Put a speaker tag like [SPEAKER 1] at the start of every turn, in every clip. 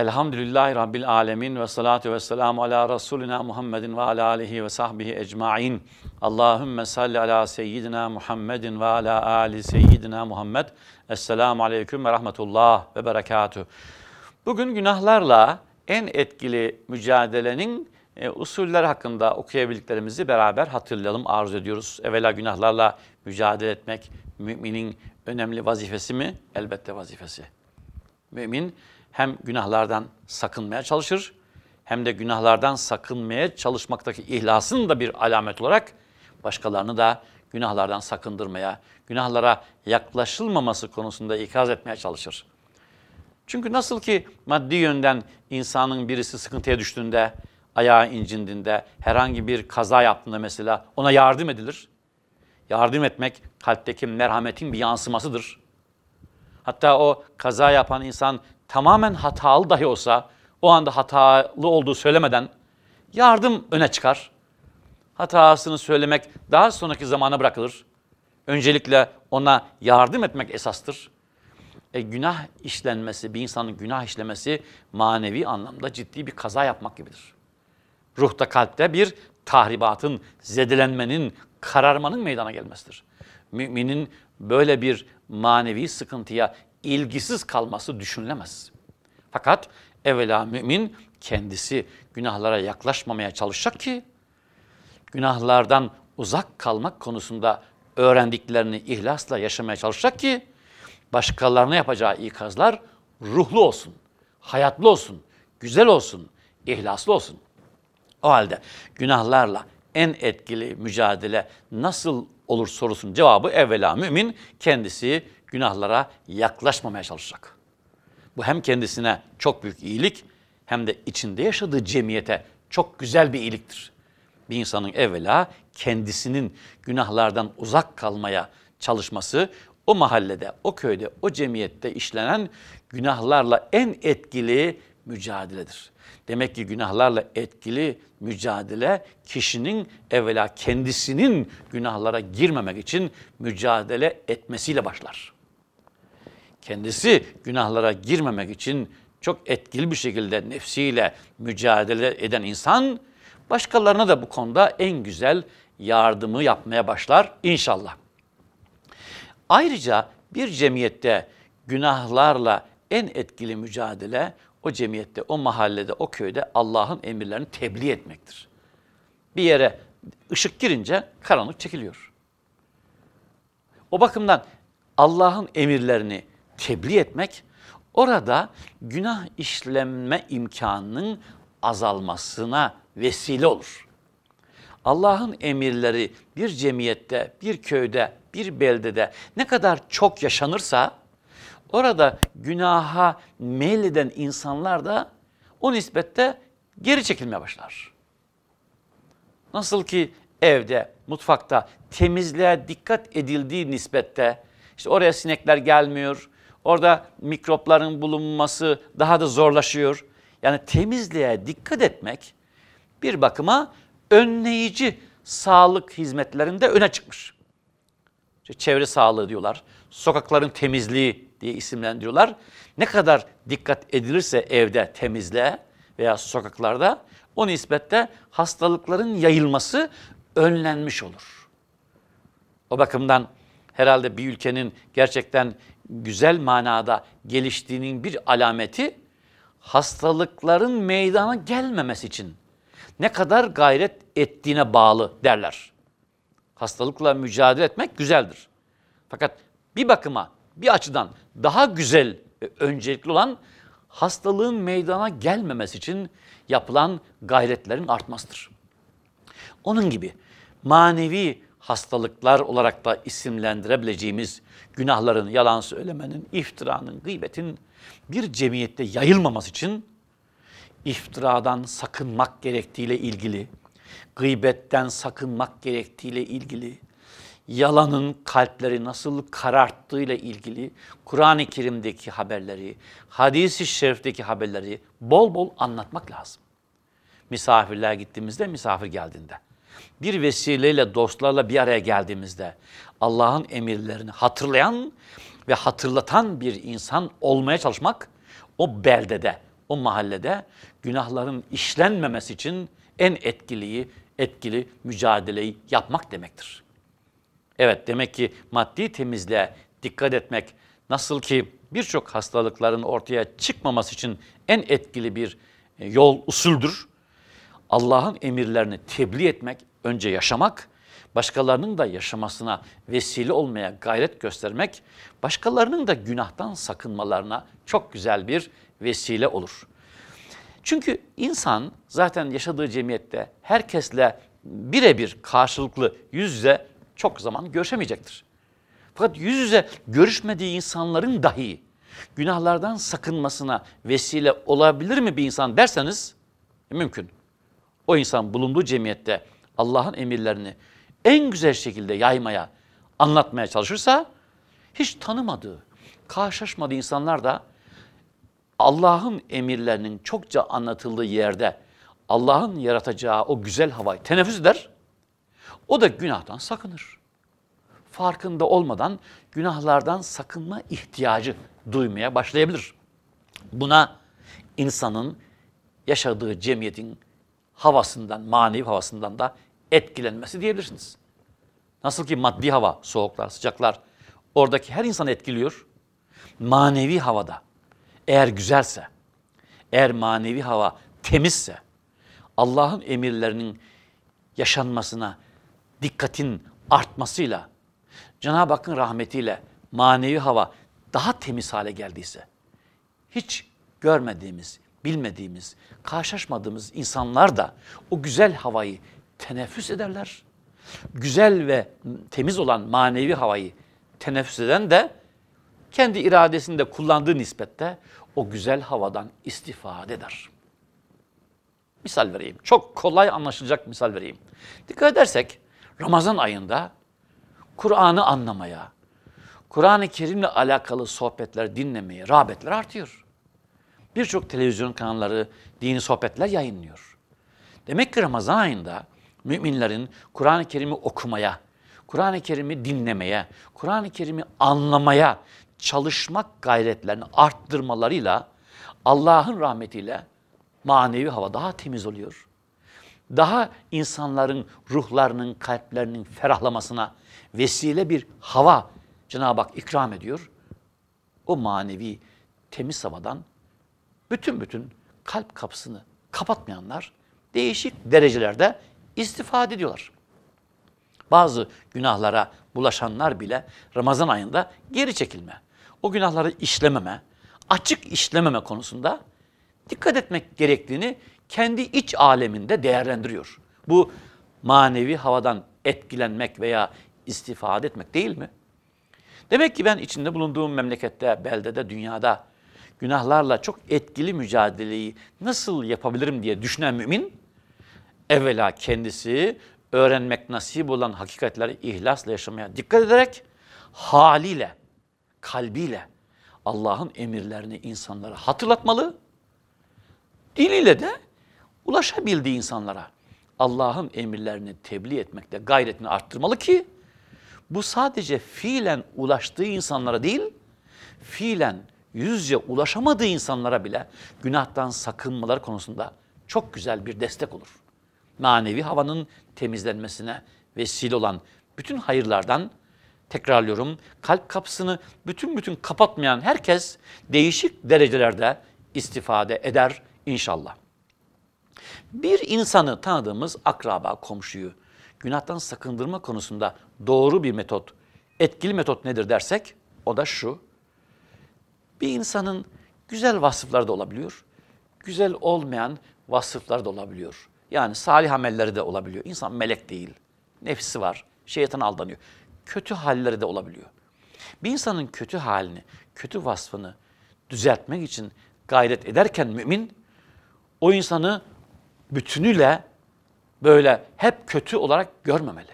[SPEAKER 1] Elhamdülillahi Rabbil alemin ve salatu ve selamu ala Resulina Muhammedin ve ala alihi ve sahbihi ecmain. Allahümme salli ala seyyidina Muhammedin ve ala ali seyyidina Muhammed. Esselamu aleyküm ve rahmetullah ve berekatuh. Bugün günahlarla en etkili mücadelenin e, usuller hakkında okuyabildiklerimizi beraber hatırlayalım, arzu ediyoruz. Evvela günahlarla mücadele etmek müminin önemli vazifesi mi? Elbette vazifesi. Mümin hem günahlardan sakınmaya çalışır hem de günahlardan sakınmaya çalışmaktaki ihlasın da bir alamet olarak başkalarını da günahlardan sakındırmaya, günahlara yaklaşılmaması konusunda ikaz etmeye çalışır. Çünkü nasıl ki maddi yönden insanın birisi sıkıntıya düştüğünde, ayağı incindiğinde, herhangi bir kaza yaptığında mesela ona yardım edilir. Yardım etmek kalpteki merhametin bir yansımasıdır. Hatta o kaza yapan insan tamamen hatalı dahi olsa o anda hatalı olduğu söylemeden yardım öne çıkar. Hatasını söylemek daha sonraki zamana bırakılır. Öncelikle ona yardım etmek esastır. E, günah işlenmesi, bir insanın günah işlemesi manevi anlamda ciddi bir kaza yapmak gibidir. Ruhta, kalpte bir tahribatın, zedelenmenin, kararmanın meydana gelmesidir. Müminin böyle bir manevi sıkıntıya ilgisiz kalması düşünülemez. Fakat evvela mümin kendisi günahlara yaklaşmamaya çalışacak ki günahlardan uzak kalmak konusunda öğrendiklerini ihlasla yaşamaya çalışacak ki başkalarına yapacağı ikazlar ruhlu olsun, hayatlı olsun, güzel olsun, ihlaslı olsun. O halde günahlarla en etkili mücadele nasıl olur sorusunun cevabı evvela mümin kendisi günahlara yaklaşmamaya çalışacak. Bu hem kendisine çok büyük iyilik hem de içinde yaşadığı cemiyete çok güzel bir iyiliktir. Bir insanın evvela kendisinin günahlardan uzak kalmaya çalışması o mahallede, o köyde, o cemiyette işlenen günahlarla en etkili mücadeledir. Demek ki günahlarla etkili mücadele kişinin evvela kendisinin günahlara girmemek için mücadele etmesiyle başlar kendisi günahlara girmemek için çok etkili bir şekilde nefsiyle mücadele eden insan başkalarına da bu konuda en güzel yardımı yapmaya başlar inşallah. Ayrıca bir cemiyette günahlarla en etkili mücadele o cemiyette, o mahallede, o köyde Allah'ın emirlerini tebliğ etmektir. Bir yere ışık girince karanlık çekiliyor. O bakımdan Allah'ın emirlerini tebliğ etmek, orada günah işlenme imkanının azalmasına vesile olur. Allah'ın emirleri bir cemiyette, bir köyde, bir beldede ne kadar çok yaşanırsa orada günaha meyleden insanlar da o nispette geri çekilmeye başlar. Nasıl ki evde, mutfakta temizliğe dikkat edildiği nispette işte oraya sinekler gelmiyor, Orada mikropların bulunması daha da zorlaşıyor. Yani temizliğe dikkat etmek bir bakıma önleyici sağlık hizmetlerinde öne çıkmış. İşte çevre sağlığı diyorlar, sokakların temizliği diye isimlendiriyorlar. Ne kadar dikkat edilirse evde temizliğe veya sokaklarda o nispette hastalıkların yayılması önlenmiş olur. O bakımdan herhalde bir ülkenin gerçekten güzel manada geliştiğinin bir alameti hastalıkların meydana gelmemesi için ne kadar gayret ettiğine bağlı derler. Hastalıkla mücadele etmek güzeldir. Fakat bir bakıma, bir açıdan daha güzel ve öncelikli olan hastalığın meydana gelmemesi için yapılan gayretlerin artmasıdır. Onun gibi manevi hastalıklar olarak da isimlendirebileceğimiz günahların, yalan söylemenin, iftiranın, gıybetin bir cemiyette yayılmaması için iftiradan sakınmak gerektiğiyle ilgili, gıybetten sakınmak gerektiğiyle ilgili, yalanın kalpleri nasıl kararttığıyla ilgili Kur'an-ı Kerim'deki haberleri, hadis-i şerifteki haberleri bol bol anlatmak lazım. Misafirler gittiğimizde, misafir geldiğinde bir vesileyle dostlarla bir araya geldiğimizde Allah'ın emirlerini hatırlayan ve hatırlatan bir insan olmaya çalışmak o beldede, o mahallede günahların işlenmemesi için en etkiliyi, etkili mücadeleyi yapmak demektir. Evet demek ki maddi temizliğe dikkat etmek nasıl ki birçok hastalıkların ortaya çıkmaması için en etkili bir e, yol usuldür. Allah'ın emirlerini tebliğ etmek, önce yaşamak, başkalarının da yaşamasına vesile olmaya gayret göstermek, başkalarının da günahtan sakınmalarına çok güzel bir vesile olur. Çünkü insan zaten yaşadığı cemiyette herkesle birebir karşılıklı yüz yüze çok zaman görüşemeyecektir. Fakat yüz yüze görüşmediği insanların dahi günahlardan sakınmasına vesile olabilir mi bir insan derseniz mümkün. O insan bulunduğu cemiyette Allah'ın emirlerini en güzel şekilde yaymaya, anlatmaya çalışırsa hiç tanımadığı, karşılaşmadığı insanlar da Allah'ın emirlerinin çokça anlatıldığı yerde Allah'ın yaratacağı o güzel havayı teneffüs eder. O da günahtan sakınır. Farkında olmadan günahlardan sakınma ihtiyacı duymaya başlayabilir. Buna insanın yaşadığı cemiyetin havasından, manevi havasından da etkilenmesi diyebilirsiniz. Nasıl ki maddi hava, soğuklar, sıcaklar oradaki her insanı etkiliyor. Manevi havada eğer güzelse, eğer manevi hava temizse, Allah'ın emirlerinin yaşanmasına dikkatin artmasıyla, Cenab-ı Hakk'ın rahmetiyle manevi hava daha temiz hale geldiyse, hiç görmediğimiz, bilmediğimiz, karşılaşmadığımız insanlar da o güzel havayı teneffüs ederler. Güzel ve temiz olan manevi havayı teneffüs eden de kendi iradesinde kullandığı nispette o güzel havadan istifade eder. Misal vereyim. Çok kolay anlaşılacak misal vereyim. Dikkat edersek Ramazan ayında Kur'an'ı anlamaya, Kur'an-ı Kerim'le alakalı sohbetler dinlemeye rağbetler artıyor. Birçok televizyon kanalları dini sohbetler yayınlıyor. Demek ki Ramazan ayında müminlerin Kur'an-ı Kerim'i okumaya, Kur'an-ı Kerim'i dinlemeye, Kur'an-ı Kerim'i anlamaya çalışmak gayretlerini arttırmalarıyla Allah'ın rahmetiyle manevi hava daha temiz oluyor. Daha insanların ruhlarının, kalplerinin ferahlamasına vesile bir hava Cenab-ı Hak ikram ediyor. O manevi temiz havadan bütün bütün kalp kapısını kapatmayanlar değişik derecelerde istifade ediyorlar. Bazı günahlara bulaşanlar bile Ramazan ayında geri çekilme, o günahları işlememe, açık işlememe konusunda dikkat etmek gerektiğini kendi iç aleminde değerlendiriyor. Bu manevi havadan etkilenmek veya istifade etmek değil mi? Demek ki ben içinde bulunduğum memlekette, beldede, dünyada günahlarla çok etkili mücadeleyi nasıl yapabilirim diye düşünen mümin evvela kendisi öğrenmek nasip olan hakikatleri ihlasla yaşamaya dikkat ederek haliyle, kalbiyle Allah'ın emirlerini insanlara hatırlatmalı. Diliyle de ulaşabildiği insanlara Allah'ın emirlerini tebliğ etmekte gayretini arttırmalı ki bu sadece fiilen ulaştığı insanlara değil, fiilen yüzce ulaşamadığı insanlara bile günahtan sakınmaları konusunda çok güzel bir destek olur manevi havanın temizlenmesine vesile olan bütün hayırlardan tekrarlıyorum. Kalp kapısını bütün bütün kapatmayan herkes değişik derecelerde istifade eder inşallah. Bir insanı tanıdığımız akraba, komşuyu günahtan sakındırma konusunda doğru bir metot, etkili metot nedir dersek o da şu. Bir insanın güzel vasıfları da olabiliyor, güzel olmayan vasıfları da olabiliyor. Yani salih amelleri de olabiliyor. İnsan melek değil. Nefsi var. Şeytan aldanıyor. Kötü halleri de olabiliyor. Bir insanın kötü halini, kötü vasfını düzeltmek için gayret ederken mümin o insanı bütünüyle böyle hep kötü olarak görmemeli.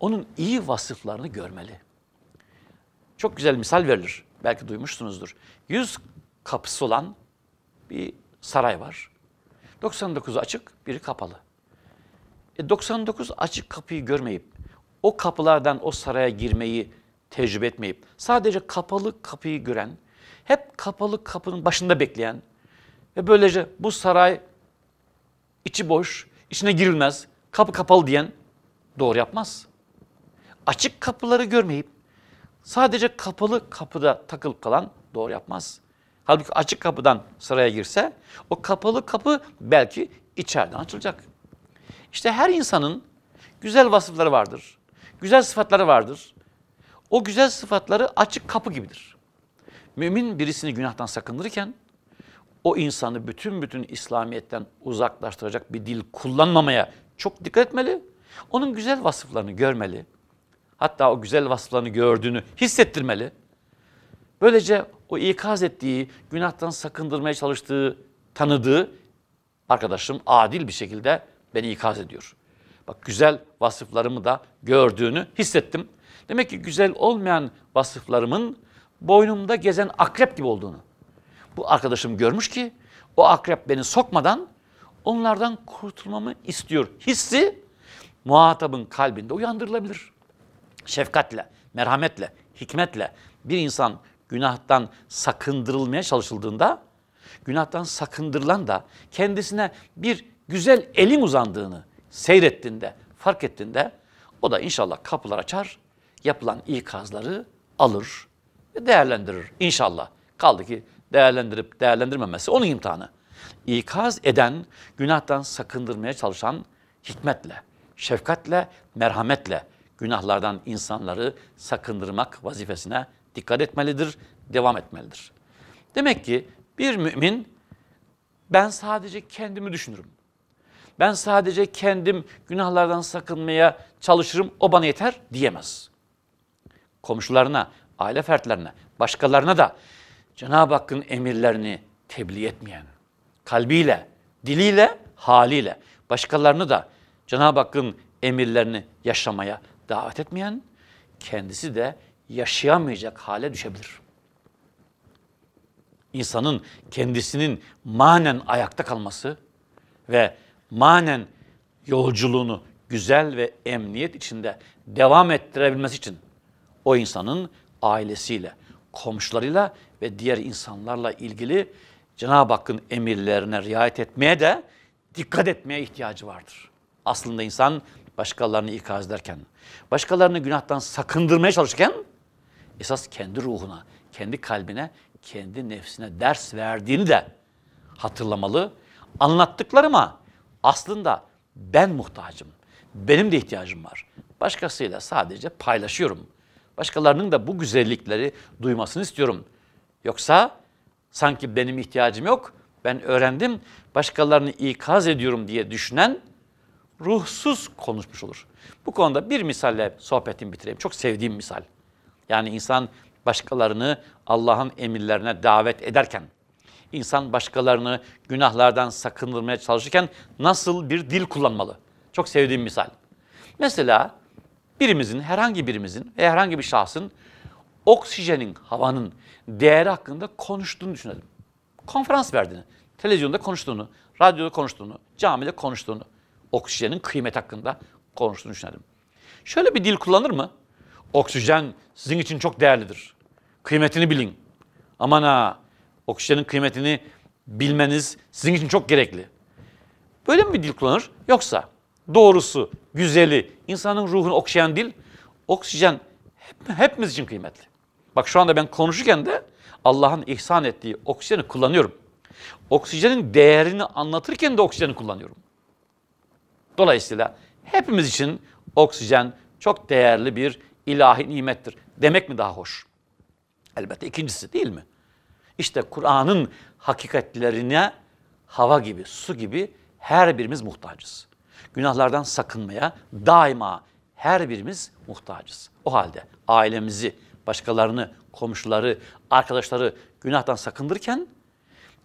[SPEAKER 1] Onun iyi vasıflarını görmeli. Çok güzel misal verilir. Belki duymuşsunuzdur. Yüz kapısı olan bir saray var. 99 açık, biri kapalı. E 99 açık kapıyı görmeyip, o kapılardan o saraya girmeyi tecrübe etmeyip, sadece kapalı kapıyı gören, hep kapalı kapının başında bekleyen ve böylece bu saray içi boş, içine girilmez, kapı kapalı diyen doğru yapmaz. Açık kapıları görmeyip, sadece kapalı kapıda takılıp kalan doğru yapmaz. Halbuki açık kapıdan sıraya girse o kapalı kapı belki içeriden açılacak. İşte her insanın güzel vasıfları vardır. Güzel sıfatları vardır. O güzel sıfatları açık kapı gibidir. Mümin birisini günahtan sakındırırken o insanı bütün bütün İslamiyet'ten uzaklaştıracak bir dil kullanmamaya çok dikkat etmeli. Onun güzel vasıflarını görmeli. Hatta o güzel vasıflarını gördüğünü hissettirmeli. Böylece o ikaz ettiği, günahtan sakındırmaya çalıştığı, tanıdığı arkadaşım adil bir şekilde beni ikaz ediyor. Bak güzel vasıflarımı da gördüğünü hissettim. Demek ki güzel olmayan vasıflarımın boynumda gezen akrep gibi olduğunu. Bu arkadaşım görmüş ki o akrep beni sokmadan onlardan kurtulmamı istiyor. Hissi muhatabın kalbinde uyandırılabilir. Şefkatle, merhametle, hikmetle bir insan günahtan sakındırılmaya çalışıldığında günahtan sakındırılan da kendisine bir güzel elin uzandığını seyrettiğinde, fark ettiğinde o da inşallah kapılar açar, yapılan ikazları alır ve değerlendirir inşallah. Kaldı ki değerlendirip değerlendirmemesi onun imtihanı. İkaz eden, günahtan sakındırmaya çalışan hikmetle, şefkatle, merhametle günahlardan insanları sakındırmak vazifesine dikkat etmelidir, devam etmelidir. Demek ki bir mümin ben sadece kendimi düşünürüm. Ben sadece kendim günahlardan sakınmaya çalışırım, o bana yeter diyemez. Komşularına, aile fertlerine, başkalarına da Cenab-ı Hakk'ın emirlerini tebliğ etmeyen, kalbiyle, diliyle, haliyle başkalarını da Cenab-ı Hakk'ın emirlerini yaşamaya davet etmeyen, kendisi de yaşayamayacak hale düşebilir. İnsanın kendisinin manen ayakta kalması ve manen yolculuğunu güzel ve emniyet içinde devam ettirebilmesi için o insanın ailesiyle, komşularıyla ve diğer insanlarla ilgili Cenab-ı Hakk'ın emirlerine riayet etmeye de dikkat etmeye ihtiyacı vardır. Aslında insan başkalarını ikaz ederken, başkalarını günahtan sakındırmaya çalışırken esas kendi ruhuna, kendi kalbine, kendi nefsine ders verdiğini de hatırlamalı. Anlattıklarıma aslında ben muhtacım. Benim de ihtiyacım var. Başkasıyla sadece paylaşıyorum. Başkalarının da bu güzellikleri duymasını istiyorum. Yoksa sanki benim ihtiyacım yok, ben öğrendim, başkalarını ikaz ediyorum diye düşünen ruhsuz konuşmuş olur. Bu konuda bir misalle sohbetimi bitireyim. Çok sevdiğim misal. Yani insan başkalarını Allah'ın emirlerine davet ederken, insan başkalarını günahlardan sakındırmaya çalışırken nasıl bir dil kullanmalı? Çok sevdiğim misal. Mesela birimizin, herhangi birimizin veya herhangi bir şahsın oksijenin, havanın değeri hakkında konuştuğunu düşünelim. Konferans verdiğini, televizyonda konuştuğunu, radyoda konuştuğunu, camide konuştuğunu, oksijenin kıymet hakkında konuştuğunu düşünelim. Şöyle bir dil kullanır mı? Oksijen sizin için çok değerlidir. Kıymetini bilin. Aman ha oksijenin kıymetini bilmeniz sizin için çok gerekli. Böyle mi bir dil kullanır? Yoksa doğrusu, güzeli, insanın ruhunu okşayan dil, oksijen hep, hepimiz için kıymetli. Bak şu anda ben konuşurken de Allah'ın ihsan ettiği oksijeni kullanıyorum. Oksijenin değerini anlatırken de oksijeni kullanıyorum. Dolayısıyla hepimiz için oksijen çok değerli bir ilahi nimettir demek mi daha hoş? Elbette ikincisi değil mi? İşte Kur'an'ın hakikatlerine hava gibi, su gibi her birimiz muhtacız. Günahlardan sakınmaya daima her birimiz muhtacız. O halde ailemizi, başkalarını, komşuları, arkadaşları günahtan sakındırken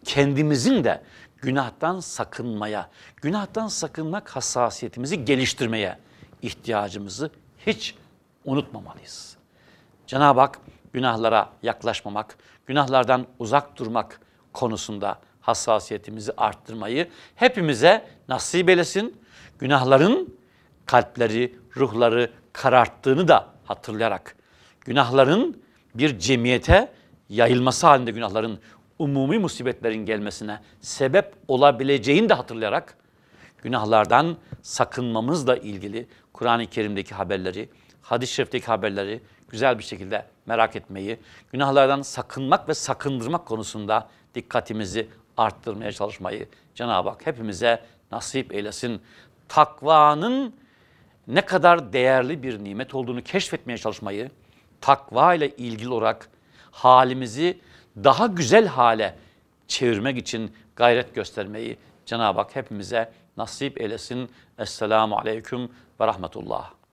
[SPEAKER 1] kendimizin de günahtan sakınmaya, günahtan sakınmak hassasiyetimizi geliştirmeye ihtiyacımızı hiç unutmamalıyız. Cenab-ı Hak günahlara yaklaşmamak, günahlardan uzak durmak konusunda hassasiyetimizi arttırmayı hepimize nasip eylesin. Günahların kalpleri, ruhları kararttığını da hatırlayarak, günahların bir cemiyete yayılması halinde günahların umumi musibetlerin gelmesine sebep olabileceğini de hatırlayarak, günahlardan sakınmamızla ilgili Kur'an-ı Kerim'deki haberleri, hadis-i şerifteki haberleri güzel bir şekilde merak etmeyi, günahlardan sakınmak ve sakındırmak konusunda dikkatimizi arttırmaya çalışmayı Cenab-ı Hak hepimize nasip eylesin. Takvanın ne kadar değerli bir nimet olduğunu keşfetmeye çalışmayı, takva ile ilgili olarak halimizi daha güzel hale çevirmek için gayret göstermeyi Cenab-ı Hak hepimize nasip eylesin. Esselamu Aleyküm ve Rahmetullah.